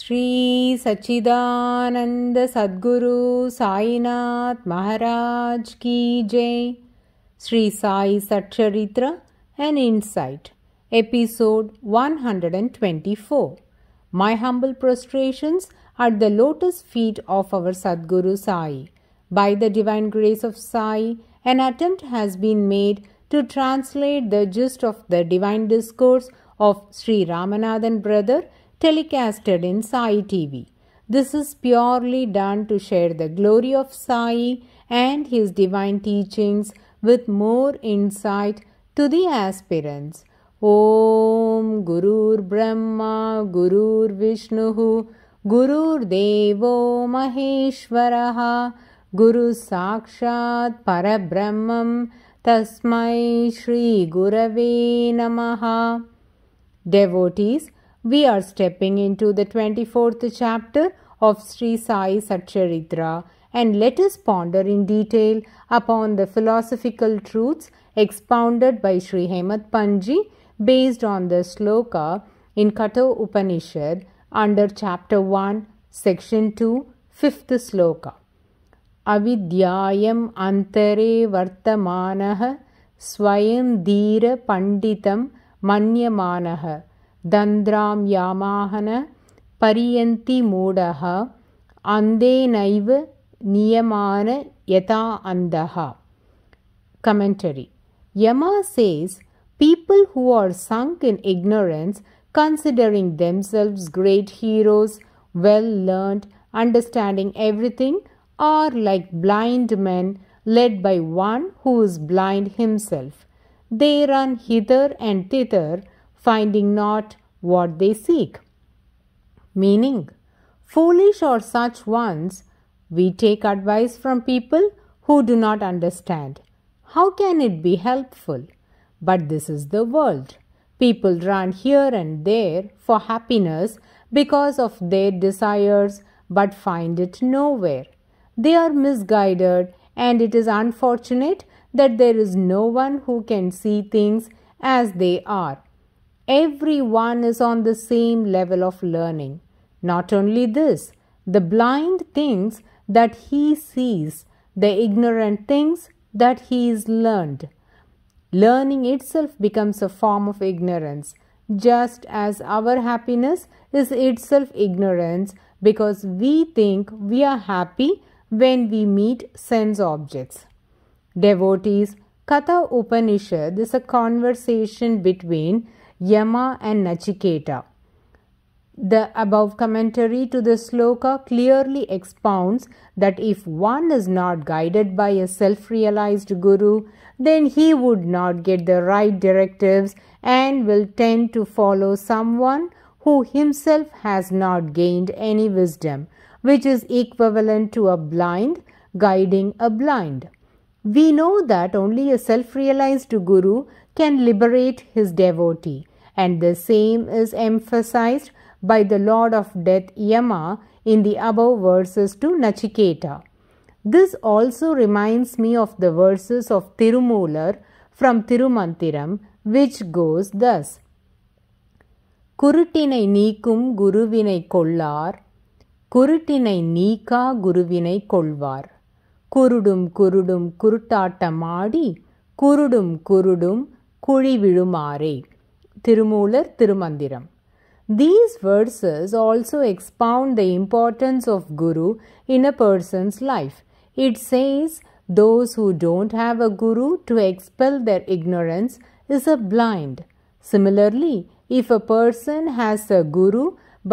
Sri Shri Sachchidanand Sai Sainath Maharaj Ki जय Sri Sai Satcharitra An insight Episode 124 my humble prostrations at the lotus feet of our Sadguru Sai. By the divine grace of Sai, an attempt has been made to translate the gist of the divine discourse of Sri Ramana Ramanathan brother telecasted in Sai TV. This is purely done to share the glory of Sai and his divine teachings with more insight to the aspirants. Om Gurur Brahma Gurur Vishnuhu Gurur Devo Maheshwaraha Guru Sakshat Parabrahmam Tasmai Shri Gurave Namaha Devotees we are stepping into the 24th chapter of Sri Sai Satcharitra and let us ponder in detail upon the philosophical truths expounded by Sri Hemant Panji based on the sloka in Katha Upanishad under chapter 1 section 2 fifth sloka अविद्यायम् अन्तरे swayam स्वयं panditam मन्यमानः Dandram दन्द्रां यामाहन पर्यन्ति मूढः अन्धेनैव नियमान yata andaha. Commentary Yama says, People who are sunk in ignorance, considering themselves great heroes, well learned, understanding everything, are like blind men led by one who is blind himself. They run hither and thither, finding not what they seek. Meaning, foolish or such ones, we take advice from people who do not understand. How can it be helpful? But this is the world. People run here and there for happiness because of their desires but find it nowhere. They are misguided, and it is unfortunate that there is no one who can see things as they are everyone is on the same level of learning. Not only this, the blind thinks that he sees, the ignorant thinks that he is learned. Learning itself becomes a form of ignorance, just as our happiness is itself ignorance because we think we are happy when we meet sense objects. Devotees, Katha Upanishad is a conversation between Yama and Nachiketa. The above commentary to the sloka clearly expounds that if one is not guided by a self realized guru, then he would not get the right directives and will tend to follow someone who himself has not gained any wisdom, which is equivalent to a blind guiding a blind. We know that only a self realized guru can liberate his devotee. And the same is emphasized by the Lord of Death Yama in the above verses to Nachiketa. This also reminds me of the verses of Tirumular from Tirumantiram which goes thus. Kurutinai நீக்கும் Guruvinai கொள்ளார் குருட்டினை நீக்கா குருவினை கொள்வார் குருடும் குருடும் குருட்டாட்டமாடி குருடும் குருடும் குழி விழுமாறே Thirumoolar Thirumanthiram These verses also expound the importance of Guru in a person's life. It says, Those who don't have a Guru to expel their ignorance is a blind. Similarly, if a person has a Guru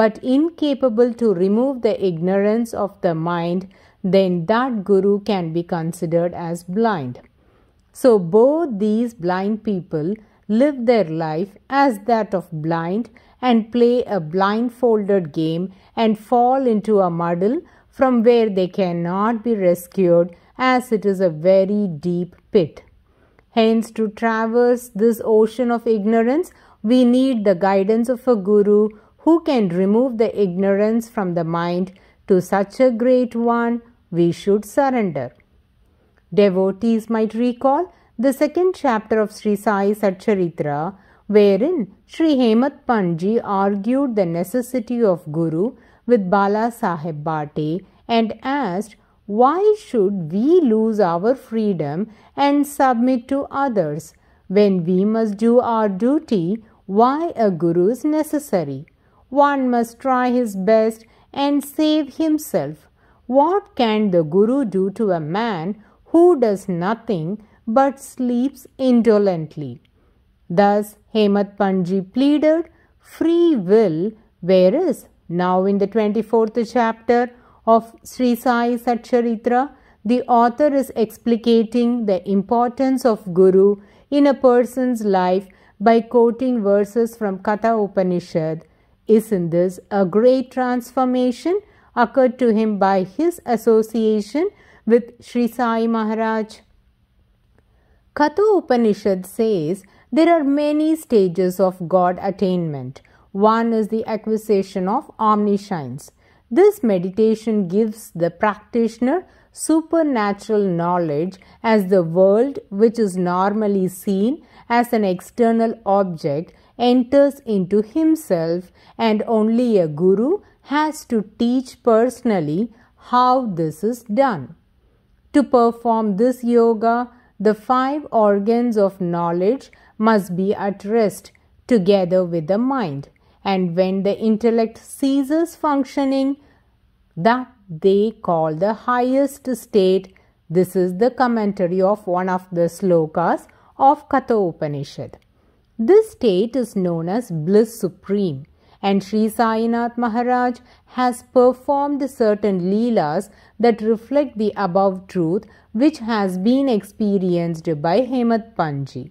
but incapable to remove the ignorance of the mind, then that Guru can be considered as blind. So both these blind people live their life as that of blind and play a blindfolded game and fall into a muddle from where they cannot be rescued as it is a very deep pit. Hence, to traverse this ocean of ignorance, we need the guidance of a guru who can remove the ignorance from the mind. To such a great one, we should surrender. Devotees might recall the second chapter of Sri Sai Satcharitra, wherein Sri Hemath Panji argued the necessity of Guru with Bala Sahib Bate and asked, Why should we lose our freedom and submit to others? When we must do our duty, why a Guru is necessary? One must try his best and save himself. What can the Guru do to a man who does nothing but sleeps indolently. Thus, Hemath Panji pleaded free will, whereas now in the 24th chapter of Sri Sai Satcharitra, the author is explicating the importance of Guru in a person's life by quoting verses from Katha Upanishad. Isn't this a great transformation occurred to him by his association with Sri Sai Maharaj. Katha Upanishad says there are many stages of God attainment. One is the acquisition of omniscience. This meditation gives the practitioner supernatural knowledge as the world, which is normally seen as an external object, enters into himself, and only a guru has to teach personally how this is done. To perform this yoga, the five organs of knowledge must be at rest together with the mind. And when the intellect ceases functioning, that they call the highest state. This is the commentary of one of the slokas of Katha Upanishad. This state is known as bliss supreme and Sri Sainath Maharaj has performed certain leelas that reflect the above truth which has been experienced by Hemat Panji.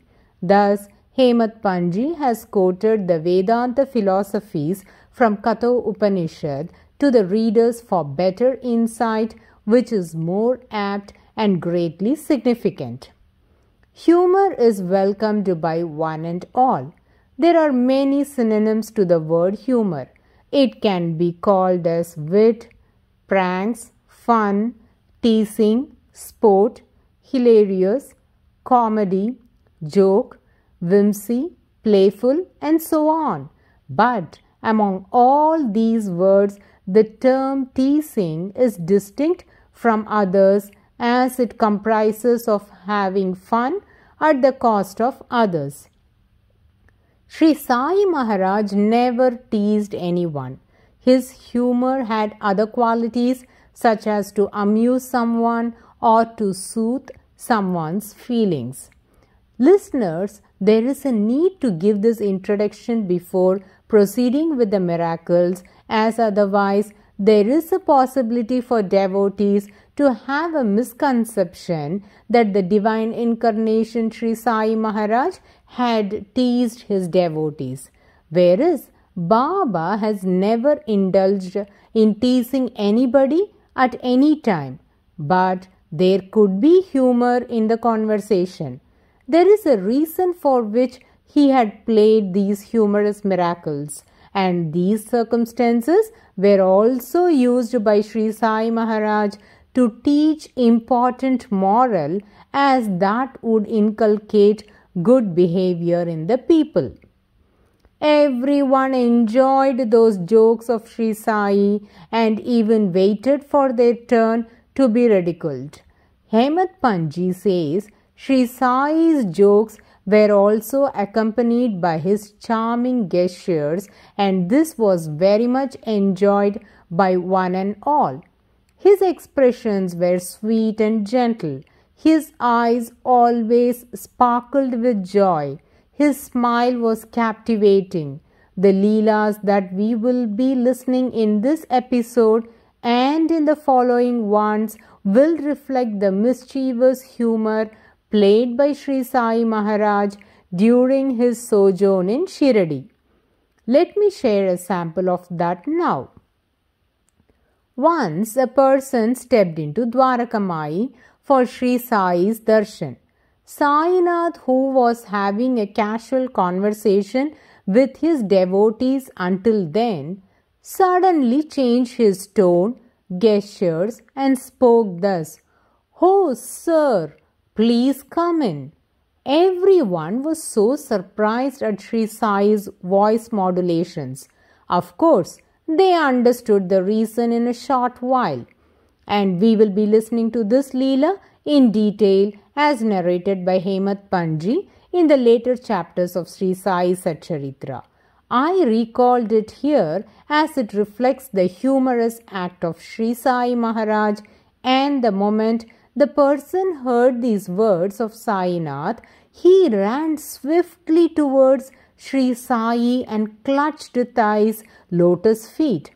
Thus, Hemat Panji has quoted the Vedanta philosophies from Katha Upanishad to the readers for better insight which is more apt and greatly significant. Humor is welcomed by one and all. There are many synonyms to the word humor. It can be called as wit, pranks, fun, teasing, sport, hilarious, comedy, joke, whimsy, playful, and so on. But among all these words, the term teasing is distinct from others as it comprises of having fun at the cost of others. Sri Sai Maharaj never teased anyone. His humor had other qualities such as to amuse someone or to soothe someone's feelings. Listeners, there is a need to give this introduction before proceeding with the miracles, as otherwise, there is a possibility for devotees to have a misconception that the divine incarnation Sri Sai Maharaj had teased his devotees, whereas Baba has never indulged in teasing anybody at any time, but there could be humor in the conversation. There is a reason for which he had played these humorous miracles, and these circumstances were also used by Sri Sai Maharaj to teach important moral as that would inculcate good behavior in the people. Everyone enjoyed those jokes of Sri Sai and even waited for their turn to be ridiculed. Hemant Panji says Sri Sai's jokes were also accompanied by his charming gestures, and this was very much enjoyed by one and all. His expressions were sweet and gentle, his eyes always sparkled with joy. His smile was captivating. The Leelas that we will be listening in this episode and in the following ones will reflect the mischievous humor played by Sri Sai Maharaj during his sojourn in Shiradi. Let me share a sample of that now. Once a person stepped into Dwarakamai for Sri Sai's darshan. Sainath, who was having a casual conversation with his devotees until then, suddenly changed his tone, gestures, and spoke thus Oh, sir, please come in. Everyone was so surprised at Sri Sai's voice modulations. Of course, they understood the reason in a short while. And we will be listening to this Leela in detail as narrated by Hemath Panji in the later chapters of Sri Sai Satcharitra. I recalled it here as it reflects the humorous act of Sri Sai Maharaj and the moment the person heard these words of Sainath, he ran swiftly towards Sri Sai and clutched Thai's lotus feet.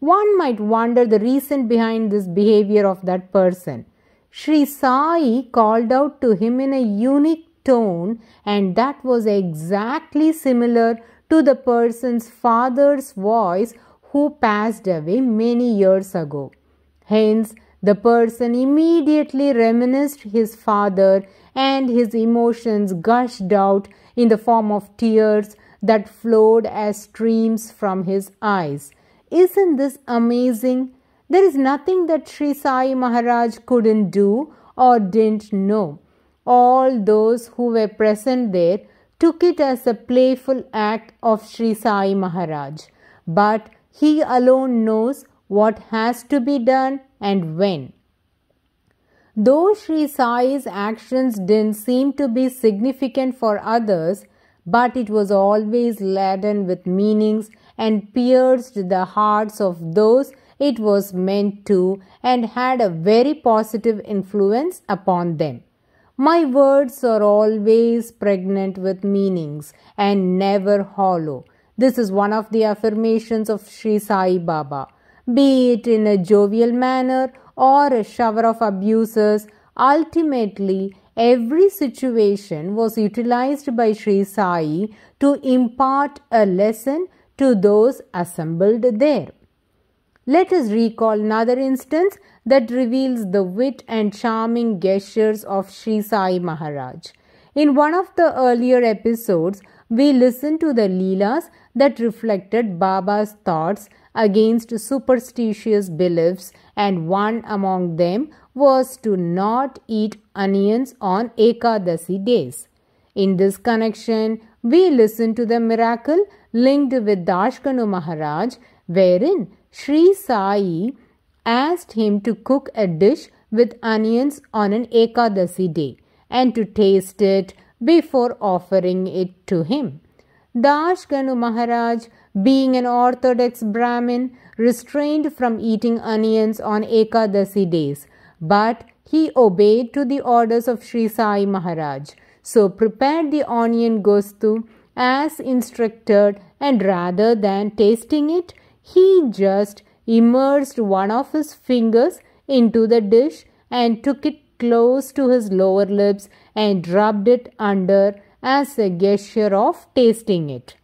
One might wonder the reason behind this behavior of that person. Sri Sai called out to him in a unique tone, and that was exactly similar to the person's father's voice who passed away many years ago. Hence, the person immediately reminisced his father, and his emotions gushed out in the form of tears that flowed as streams from his eyes. Isn't this amazing? There is nothing that Sri Sai Maharaj couldn't do or didn't know. All those who were present there took it as a playful act of Sri Sai Maharaj. But he alone knows what has to be done and when. Though Sri Sai's actions didn't seem to be significant for others, but it was always laden with meanings and pierced the hearts of those it was meant to and had a very positive influence upon them. My words are always pregnant with meanings and never hollow. This is one of the affirmations of Sri Sai Baba. Be it in a jovial manner or a shower of abuses, ultimately every situation was utilized by Sri Sai to impart a lesson to those assembled there. Let us recall another instance that reveals the wit and charming gestures of Sri Sai Maharaj. In one of the earlier episodes, we listened to the Leelas that reflected Baba's thoughts against superstitious beliefs, and one among them was to not eat onions on Ekadasi days. In this connection, we listen to the miracle linked with Dashkanu Maharaj, wherein Sri Sai asked him to cook a dish with onions on an Ekadasi day and to taste it before offering it to him. Dashkanu Maharaj, being an orthodox Brahmin, restrained from eating onions on Ekadasi days, but he obeyed to the orders of Sri Sai Maharaj, so prepared the onion gostu as instructed, and rather than tasting it, he just immersed one of his fingers into the dish and took it close to his lower lips and rubbed it under as a gesture of tasting it.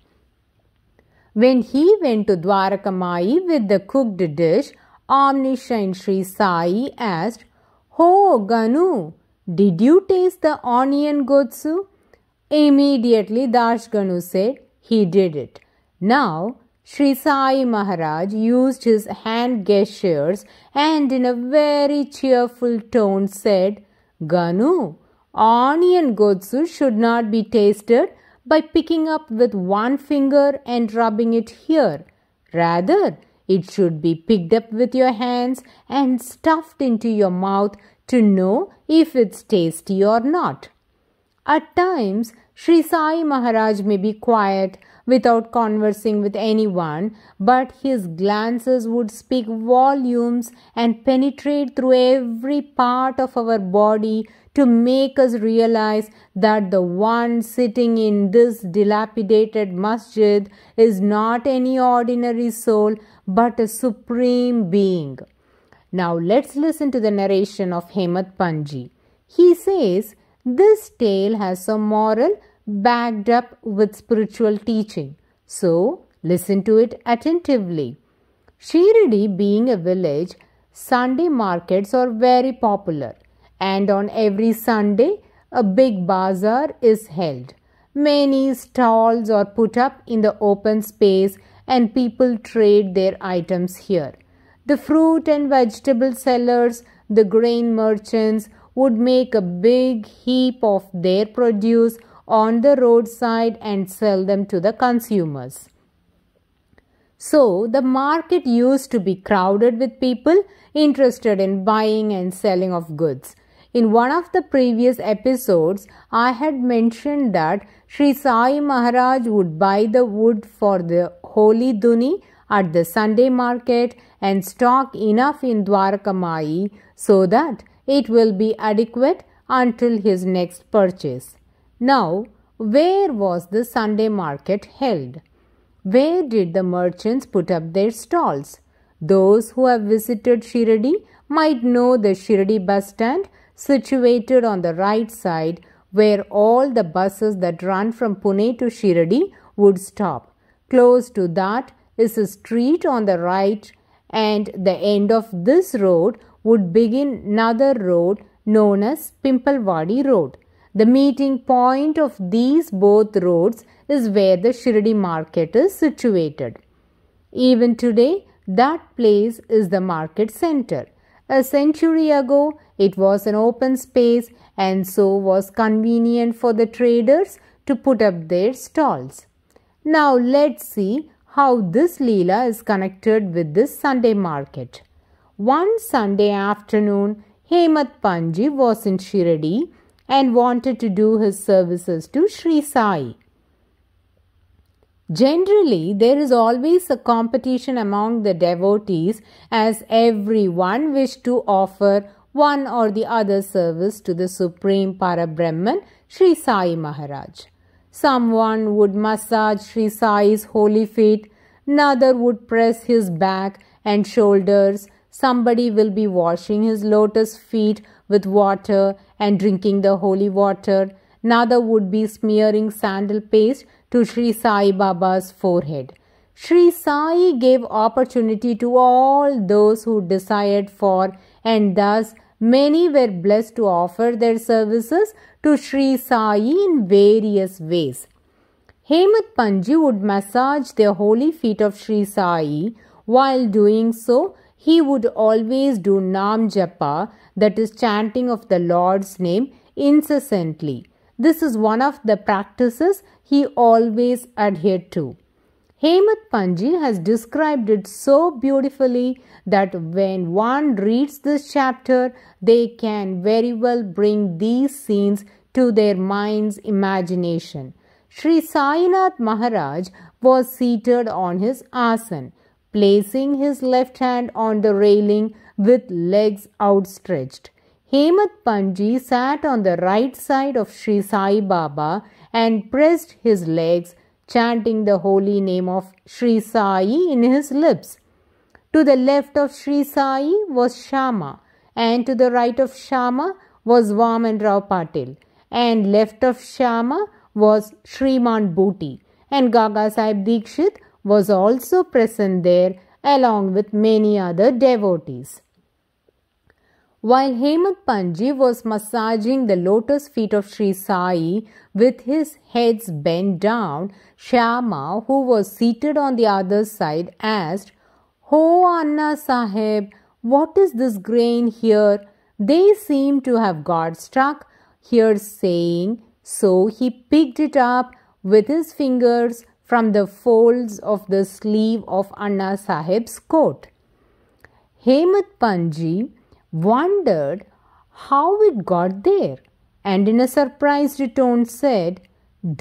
When he went to Dwarakamai with the cooked dish, omniscient Sri Sai asked, Ho oh, Ganu, did you taste the onion gotsu? Immediately Dashganu said, He did it. Now, Sri Sai Maharaj used his hand gestures and in a very cheerful tone said, Ganu, onion gotsu should not be tasted by picking up with one finger and rubbing it here. Rather, it should be picked up with your hands and stuffed into your mouth to know if it's tasty or not. At times, Sri Sai Maharaj may be quiet without conversing with anyone, but his glances would speak volumes and penetrate through every part of our body to make us realize that the one sitting in this dilapidated masjid is not any ordinary soul but a supreme being. Now let's listen to the narration of Hemant Panji. He says, this tale has a moral backed up with spiritual teaching. So, listen to it attentively. Shiridi, being a village, Sunday markets are very popular and on every Sunday a big bazaar is held. Many stalls are put up in the open space and people trade their items here. The fruit and vegetable sellers, the grain merchants, would make a big heap of their produce on the roadside and sell them to the consumers. So, the market used to be crowded with people interested in buying and selling of goods. In one of the previous episodes, I had mentioned that Sri Sai Maharaj would buy the wood for the holy duni at the Sunday market and stock enough in Dwarakamayi so that it will be adequate until his next purchase. Now, where was the Sunday market held? Where did the merchants put up their stalls? Those who have visited Shiradi might know the Shiradi bus stand situated on the right side where all the buses that run from Pune to Shiradi would stop. Close to that is a street on the right and the end of this road would begin another road known as Pimpalwadi Road. The meeting point of these both roads is where the Shirdi market is situated. Even today, that place is the market center. A century ago, it was an open space and so was convenient for the traders to put up their stalls. Now let's see how this Leela is connected with this Sunday market. One Sunday afternoon, Hemath Panji was in Shiradi and wanted to do his services to Sri Sai. Generally, there is always a competition among the devotees as everyone wished to offer one or the other service to the Supreme Parabrahman Sri Sai Maharaj. Someone would massage Sri Sai's holy feet, another would press his back and shoulders, Somebody will be washing his lotus feet with water and drinking the holy water. Another would be smearing sandal paste to Sri Sai Baba's forehead. Sri Sai gave opportunity to all those who desired for, and thus many were blessed to offer their services to Sri Sai in various ways. Hemant Panji would massage the holy feet of Sri Sai. While doing so, he would always do Nam Japa, that is, chanting of the Lord's name, incessantly. This is one of the practices he always adhered to. Hemat Panji has described it so beautifully that when one reads this chapter, they can very well bring these scenes to their mind's imagination. Sri Sainath Maharaj was seated on his asan placing his left hand on the railing with legs outstretched. Hemath Panji sat on the right side of Sri Sai Baba and pressed his legs, chanting the holy name of Sri Sai in his lips. To the left of Sri Sai was Shama, and to the right of Shama was Vaman Rao Patil, and left of Shama was Sriman Bhuti, and Gaga Sahib Dikshit was also present there along with many other devotees. While Hemant Panji was massaging the lotus feet of Sri Sai with his heads bent down, Shyama, who was seated on the other side, asked, Ho Anna Sahib, what is this grain here? They seem to have got stuck here saying, so he picked it up with his fingers from the folds of the sleeve of Anna Sahib's coat. Hemant Panji wondered how it got there and in a surprised tone said,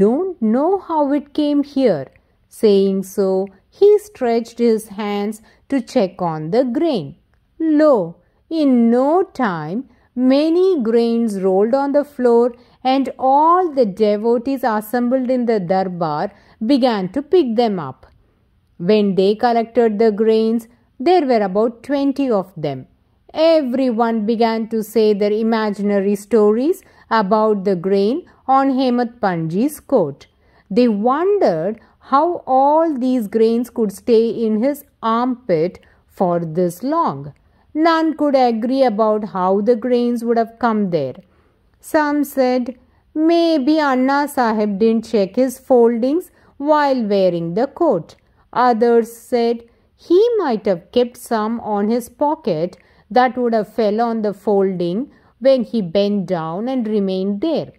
Don't know how it came here. Saying so, he stretched his hands to check on the grain. Lo, in no time, many grains rolled on the floor, and all the devotees assembled in the darbar began to pick them up. When they collected the grains, there were about 20 of them. Everyone began to say their imaginary stories about the grain on Hamid Panji's coat. They wondered how all these grains could stay in his armpit for this long. None could agree about how the grains would have come there. Some said, maybe Anna Sahib didn't check his foldings while wearing the coat. Others said he might have kept some on his pocket that would have fell on the folding when he bent down and remained there.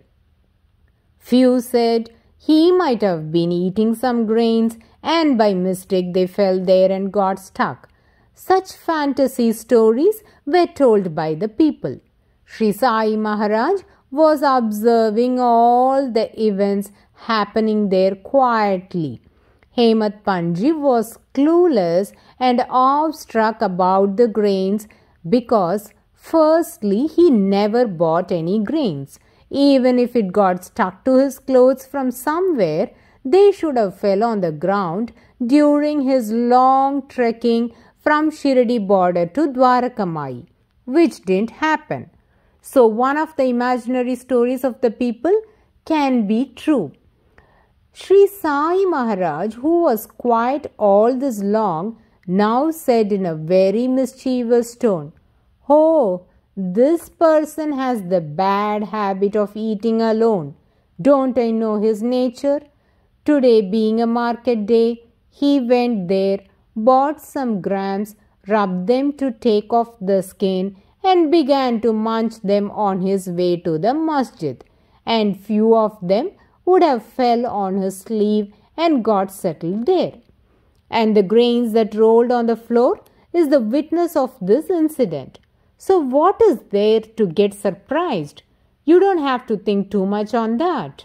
Few said he might have been eating some grains and by mistake they fell there and got stuck. Such fantasy stories were told by the people. Shri Sai Maharaj was observing all the events happening there quietly. Hemath Panji was clueless and awestruck about the grains because, firstly, he never bought any grains. Even if it got stuck to his clothes from somewhere, they should have fell on the ground during his long trekking from Shirdi border to Dwarakamai, which didn't happen. So, one of the imaginary stories of the people can be true. Sri Sai Maharaj, who was quiet all this long, now said in a very mischievous tone, Oh, this person has the bad habit of eating alone. Don't I know his nature? Today, being a market day, he went there, bought some grams, rubbed them to take off the skin, and began to munch them on his way to the masjid. And few of them would have fell on her sleeve and got settled there. And the grains that rolled on the floor is the witness of this incident. So what is there to get surprised? You don't have to think too much on that.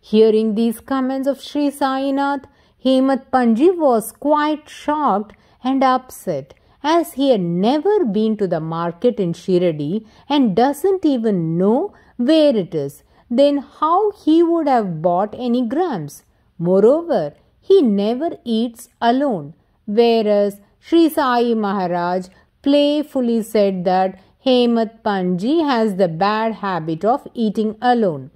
Hearing these comments of Sri Sainath, Hemath Panji was quite shocked and upset as he had never been to the market in Shiradi and doesn't even know where it is then how he would have bought any grams? Moreover, he never eats alone, whereas Sri Sai Maharaj playfully said that Hemath Panji has the bad habit of eating alone.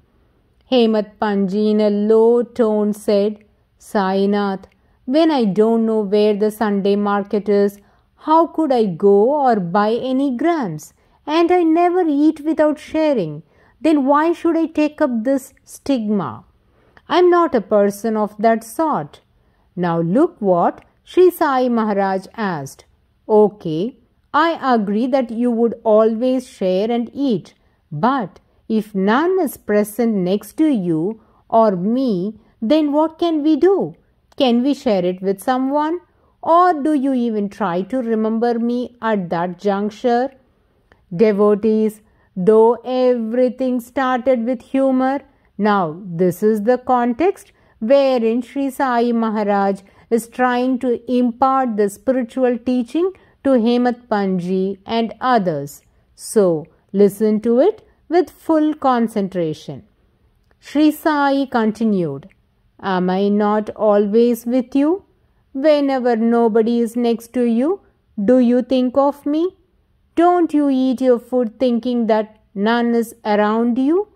Hemath Panji in a low tone said, Sainath, when I don't know where the Sunday market is, how could I go or buy any grams? And I never eat without sharing then why should I take up this stigma? I'm not a person of that sort. Now look what Sri Sai Maharaj asked. Okay, I agree that you would always share and eat, but if none is present next to you or me, then what can we do? Can we share it with someone? Or do you even try to remember me at that juncture? Devotees Though everything started with humor, now this is the context wherein Sri Sai Maharaj is trying to impart the spiritual teaching to Hemath Panji and others. So, listen to it with full concentration. Sri Sai continued, Am I not always with you? Whenever nobody is next to you, do you think of me? Don't you eat your food thinking that none is around you?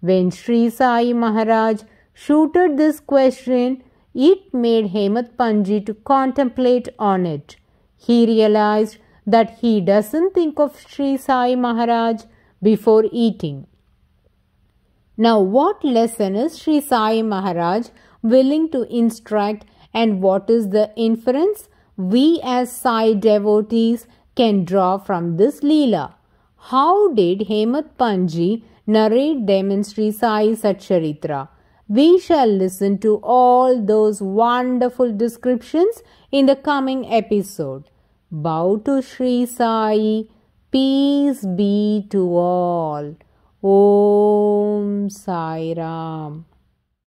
When Sri Sai Maharaj shooted this question, it made Hemath Panji to contemplate on it. He realized that he doesn't think of Sri Sai Maharaj before eating. Now, what lesson is Sri Sai Maharaj willing to instruct, and what is the inference? We, as Sai devotees, can draw from this Leela. How did Hemath Panji narrate them in Sri Sai Satcharitra? We shall listen to all those wonderful descriptions in the coming episode. Bow to Sri Sai. Peace be to all. Om Sai Ram.